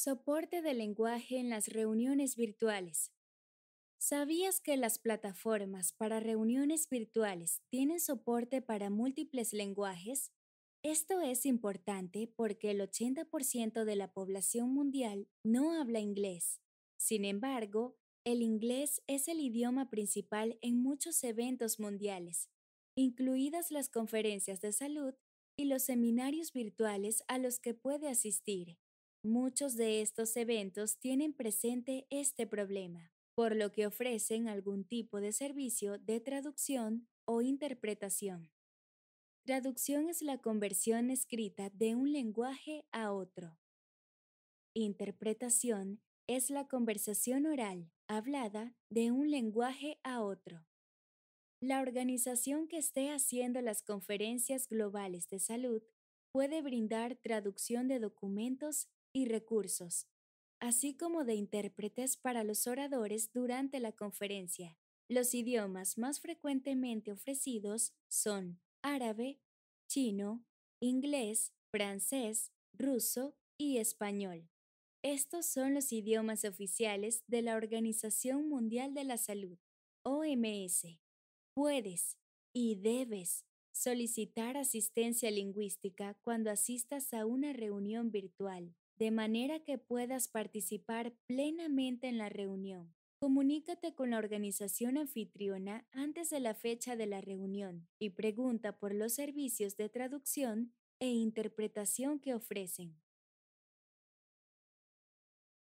Soporte de lenguaje en las reuniones virtuales. ¿Sabías que las plataformas para reuniones virtuales tienen soporte para múltiples lenguajes? Esto es importante porque el 80% de la población mundial no habla inglés. Sin embargo, el inglés es el idioma principal en muchos eventos mundiales, incluidas las conferencias de salud y los seminarios virtuales a los que puede asistir. Muchos de estos eventos tienen presente este problema, por lo que ofrecen algún tipo de servicio de traducción o interpretación. Traducción es la conversión escrita de un lenguaje a otro. Interpretación es la conversación oral, hablada, de un lenguaje a otro. La organización que esté haciendo las conferencias globales de salud puede brindar traducción de documentos y recursos, así como de intérpretes para los oradores durante la conferencia. Los idiomas más frecuentemente ofrecidos son árabe, chino, inglés, francés, ruso y español. Estos son los idiomas oficiales de la Organización Mundial de la Salud, OMS. Puedes y debes solicitar asistencia lingüística cuando asistas a una reunión virtual de manera que puedas participar plenamente en la reunión. Comunícate con la organización anfitriona antes de la fecha de la reunión y pregunta por los servicios de traducción e interpretación que ofrecen.